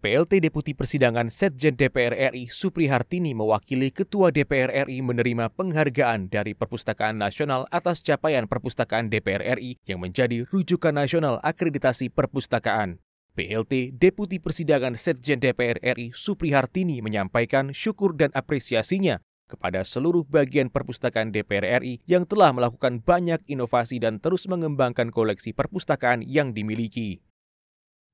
PLT Deputi Persidangan Setjen DPR RI Supri Hartini mewakili Ketua DPR RI menerima penghargaan dari Perpustakaan Nasional atas capaian Perpustakaan DPR RI yang menjadi rujukan nasional akreditasi perpustakaan. PLT Deputi Persidangan Setjen DPR RI Supri Hartini menyampaikan syukur dan apresiasinya kepada seluruh bagian perpustakaan DPR RI yang telah melakukan banyak inovasi dan terus mengembangkan koleksi perpustakaan yang dimiliki.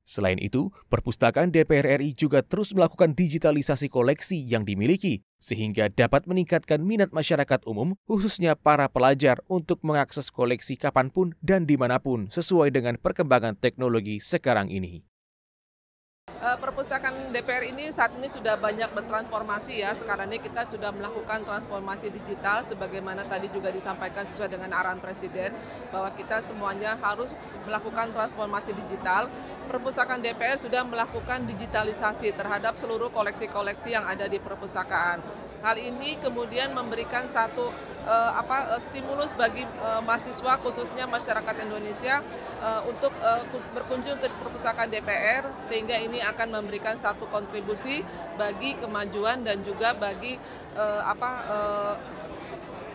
Selain itu, perpustakaan DPR RI juga terus melakukan digitalisasi koleksi yang dimiliki, sehingga dapat meningkatkan minat masyarakat umum, khususnya para pelajar, untuk mengakses koleksi kapanpun dan dimanapun sesuai dengan perkembangan teknologi sekarang ini. Eh, perpustakaan DPR ini saat ini sudah banyak bertransformasi ya. Sekarang ini kita sudah melakukan transformasi digital sebagaimana tadi juga disampaikan sesuai dengan arahan Presiden bahwa kita semuanya harus melakukan transformasi digital. Perpustakaan DPR sudah melakukan digitalisasi terhadap seluruh koleksi-koleksi yang ada di perpustakaan Hal ini kemudian memberikan satu uh, apa uh, stimulus bagi uh, mahasiswa khususnya masyarakat Indonesia uh, untuk uh, berkunjung ke perpustakaan DPR sehingga ini akan memberikan satu kontribusi bagi kemajuan dan juga bagi uh, apa uh,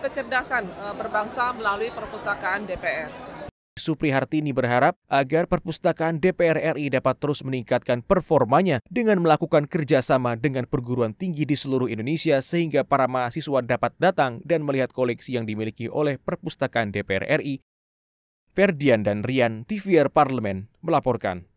kecerdasan uh, berbangsa melalui perpustakaan DPR. Suprihartini berharap agar perpustakaan DPR RI dapat terus meningkatkan performanya dengan melakukan kerjasama dengan perguruan tinggi di seluruh Indonesia sehingga para mahasiswa dapat datang dan melihat koleksi yang dimiliki oleh perpustakaan DPR RI. Ferdian dan Rian, TVR Parlemen, melaporkan.